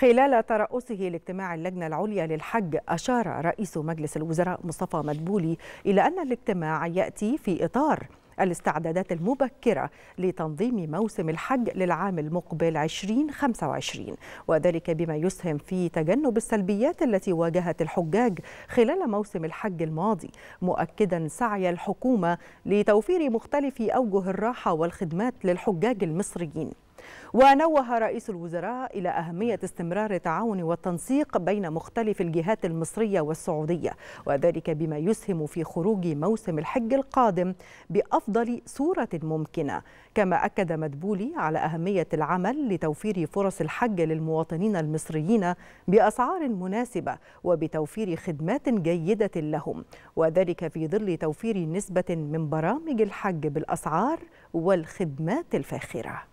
خلال ترأسه لاجتماع اللجنة العليا للحج أشار رئيس مجلس الوزراء مصطفى مدبولي إلى أن الاجتماع يأتي في إطار الاستعدادات المبكرة لتنظيم موسم الحج للعام المقبل 2025 وذلك بما يسهم في تجنب السلبيات التي واجهت الحجاج خلال موسم الحج الماضي مؤكدا سعي الحكومة لتوفير مختلف أوجه الراحة والخدمات للحجاج المصريين ونوه رئيس الوزراء إلى أهمية استمرار التعاون والتنسيق بين مختلف الجهات المصرية والسعودية وذلك بما يسهم في خروج موسم الحج القادم بأفضل صورة ممكنة كما أكد مدبولي على أهمية العمل لتوفير فرص الحج للمواطنين المصريين بأسعار مناسبة وبتوفير خدمات جيدة لهم وذلك في ظل توفير نسبة من برامج الحج بالأسعار والخدمات الفاخرة